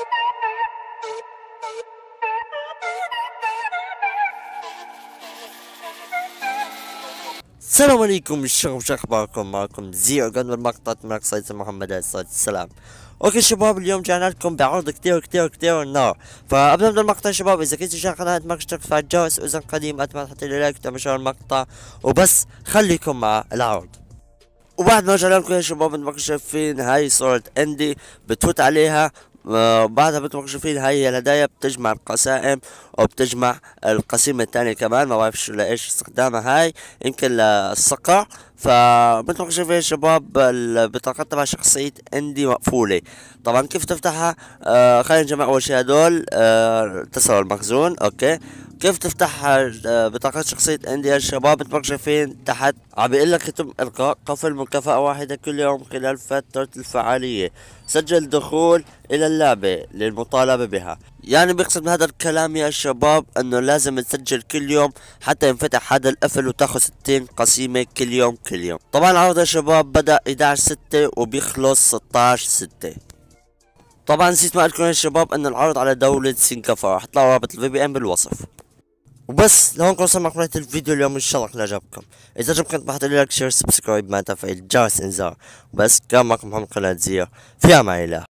السلام عليكم الشباب شو اخباركم معكم زيرو قد من مقطعة من قصيدة محمد عليه الصلاة والسلام اوكي شباب اليوم جانا لكم بعرض كتير كتير كتير نار فقبل ما نبدا المقطع شباب اذا كنت شايفين قناة ما اشترك فعل جرس اذن قديم اتمنى تحط لي لايك وتنشر المقطع وبس خليكم مع العرض وبعد ما رجع لكم يا شباب انتم شايفين هاي صورة اندي بتفوت عليها بعدها بتروح ما هاي الهدايا بتجمع القسائم او بتجمع القسيمة الثانية كمان ما بعرف شو لايش استخدامها هاي يمكن للصقع فمثل ما شايفين يا شباب بطاقتنا مع شخصية اندي مقفولة طبعا كيف تفتحها آه خلينا نجمع اول شي هدول آه تساوي المخزون اوكي كيف تفتح آه، بطاقة شخصية اندي يا شباب مثل ما شايفين تحت عم بيقول لك يتم القاء قفل مكافأة واحدة كل يوم خلال فترة الفعالية سجل دخول الى اللعبة للمطالبة بها يعني بيقصد هذا الكلام يا شباب انه لازم تسجل كل يوم حتى ينفتح هذا القفل وتاخذ 60 قسيمة كل يوم كل يوم طبعا العرض يا شباب بدأ 11 6 وبيخلص 16 6 طبعا نسيت ما لكم يا شباب ان العرض على دولة سنغافورة تلاقوا رابط الفي بي ان بالوصف وبس لهون كنت وصلنا نهاية الفيديو اليوم ان شاء الله كله عجبكم اذا عجبكم بحط لي لايك شير سبسكرايب مع تفعيل جرس انذار بس كان معكم محمد قناة زير في امان الله